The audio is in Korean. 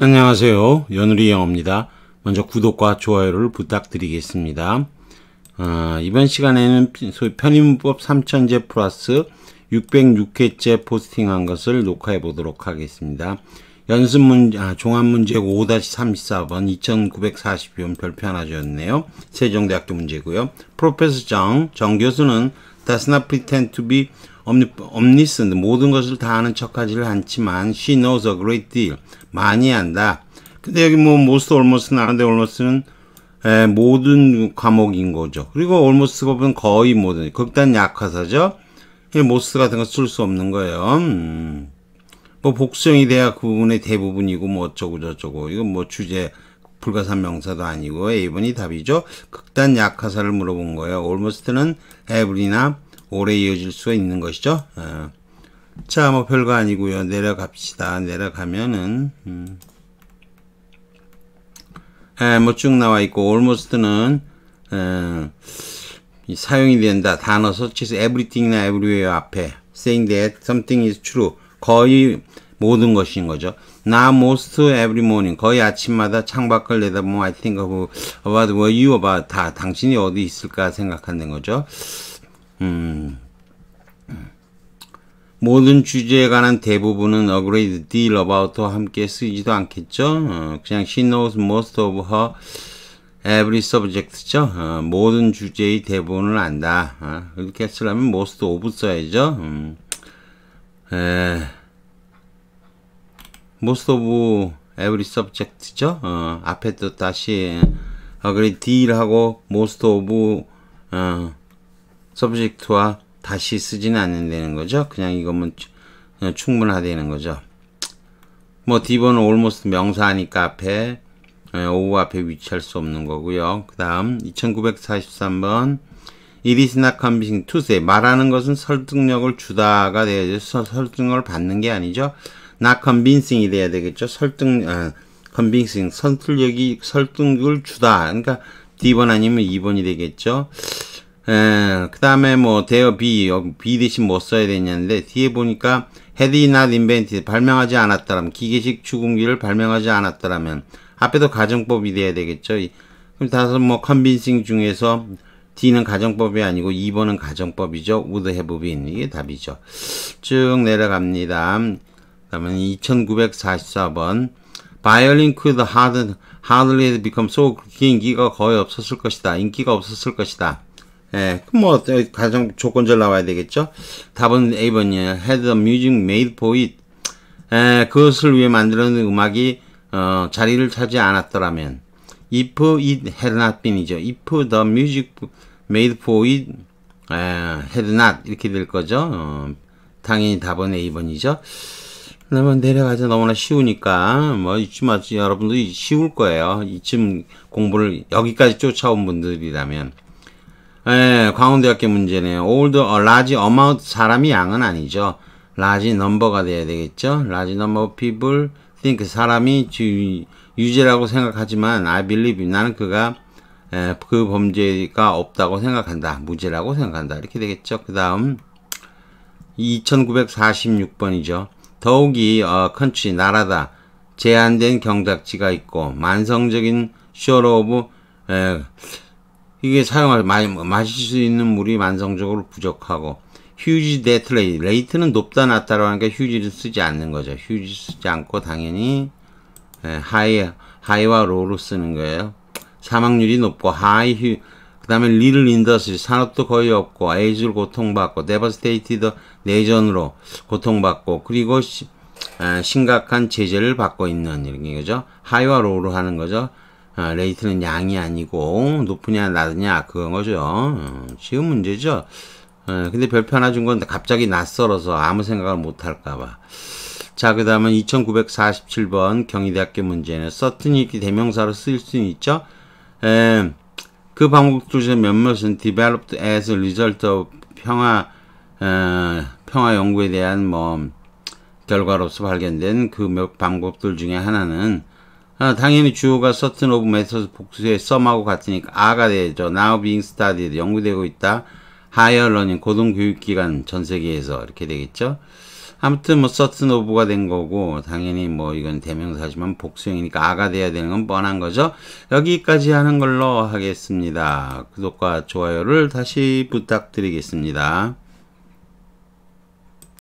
안녕하세요. 연우리 영어입니다. 먼저 구독과 좋아요를 부탁드리겠습니다. 어, 이번 시간에는 편의문법 3천제 플러스 606회째 포스팅한 것을 녹화해 보도록 하겠습니다. 연습 문 아, 종합문제 5-34번 2940번 별편하셨네요. 세종대학교 문제고요. 프로페서 정, 정 교수는 does not pretend to be 엄니, 엄니슨 모든 것을 다 아는 척하지를 않지만 she knows a great deal 많이 안다. 근데 여기 뭐 most, almost 나는데 almost는 에, 모든 과목인 거죠. 그리고 a l m o s t 보면 거의 모든 극단 약화사죠. most 같은 거 쓸 수 없는 거예요. 음. 뭐 복수형이 대학 그 부분의 대부분이고 뭐 어쩌고 저쩌고 이건 뭐 주제 불가산 명사도 아니고 A번이 답이죠. 극단 약화사를 물어본 거예요. almost는 every나 오래 이어질 수가 있는 것이죠. 어. 자, 뭐 별거 아니고요. 내려갑시다. 내려가면은 음. 예, 뭐쭉 나와 있고 almost는 어, 사용이 된다. 단어 서치에서 everything이나 everywhere 앞에 saying that something is true 거의 모든 것인 거죠. 나 most every morning 거의 아침마다 창밖을 내다보면 I think of about where you about 다 당신이 어디 있을까 생각하는 거죠. 음, 모든 주제에 관한 대부분은 agreed deal about와 함께 쓰이지도 않겠죠. 어, 그냥 she knows most of her every subject죠. 어, 모든 주제의 대부분을 안다. 어, 이렇게 쓰려면 most of 써야죠. 음, 에, most of every subject죠. 어, 앞에 또 다시 agreed deal하고 most of 어, 서브젝트와 다시 쓰지는 않는다는 거죠. 그냥 이것만 충분하다는 거죠. 뭐 D번은 almost 명사니까 하 앞에 예, 오후 앞에 위치할 수 없는 거고요. 그 다음 2943번 It is not convincing to say 말하는 것은 설득력을 주다가 돼야죠 설득력을 받는 게 아니죠. not convincing이 돼야 되겠죠. 설득, 아, convincing, 설득력이, 설득을 주다. 그러니까 D번 아니면 2번이 되겠죠. 예, 그 다음에 뭐 대어 B, B 대신 뭐 써야 되냐는데 뒤에 보니까 had not invented 발명하지 않았다면 기계식 추궁기를 발명하지 않았다면 앞에도 가정법이 돼야 되겠죠. 그럼 다섯 뭐 컨빈싱 중에서 D는 가정법이 아니고 2번은 가정법이죠. would have been 이게 답이죠. 쭉 내려갑니다. 그다음은 2944번 바이올린 could hardly become so 인기가 거의 없었을 것이다. 인기가 없었을 것이다. 예, 뭐 가장 조건절 나와야 되겠죠. 답은 A번이에요. Had the music made for it. 예, 그것을 위해 만들어낸 음악이 어, 자리를 차지 않았더라면 if it had not been이죠. if the music made for it 에, 예, had not 이렇게 될 거죠. 어, 당연히 답은 A번이죠. 그러면 내려가자 너무나 쉬우니까 뭐 이쯤 아주 여러분도 쉬울 거예요. 이쯤 공부를 여기까지 쫓아온 분들이라면 예, 광운대학교 문제네요. 올드 어, 라지 어마운트 사람이 양은 아니죠. 라지 넘버가 돼야 되겠죠. 라지 넘버 people think 사람이 주, 유죄라고 생각하지만 I believe 나는 그가 에, 예, 그 범죄가 없다고 생각한다. 무죄라고 생각한다. 이렇게 되겠죠. 그 다음 2946번이죠. 더욱이 어, 컨트리 나라다. 제한된 경작지가 있고 만성적인 쇼로 오브 에, 이게 사용할 마 마실 수 있는 물이 만성적으로 부족하고 휴지 데트 레이트 레이트는 높다 낮다로 하니까 휴지를 쓰지 않는 거죠 휴지 쓰지 않고 당연히 예, 하이 하이와 로로 우 쓰는 거예요 사망률이 높고 하이 휴 그다음에 리를 인더스 산업도 거의 없고 에이즈를 고통받고 데버스테이티드 내전으로 고통받고 그리고 시, 에, 아, 심각한 제재를 받고 있는 이런 거죠 하이와 로로 우 하는 거죠 아, 레이트는 양이 아니고 높으냐 낮으냐 그건 거죠 지금 어, 문제죠 어, 근데 별표 하나 준건 갑자기 낯설어서 아무 생각을 못 할까봐 자, 그 다음은 2947번 경희대학교 문제는 서튼이 t a 대명사로 쓰일 수는 있죠. 에, 그방법도중 몇몇은 developed as a result of 평화, 에, 평화 연구에 대한 뭐, 결과로서 발견된 그 몇 방법들 중에 하나는 아, 당연히 주어가 certain of methods 복수의 some하고 같으니까 아가 되죠. now being studied 연구되고 있다. higher learning 고등교육기관 전 세계에서 이렇게 되겠죠. 아무튼 뭐 certain of가 된 거고 당연히 뭐 이건 대명사지만 복수형이니까 아가 돼야 되는 건 뻔한 거죠. 여기까지 하는 걸로 하겠습니다. 구독과 좋아요를 다시 부탁드리겠습니다.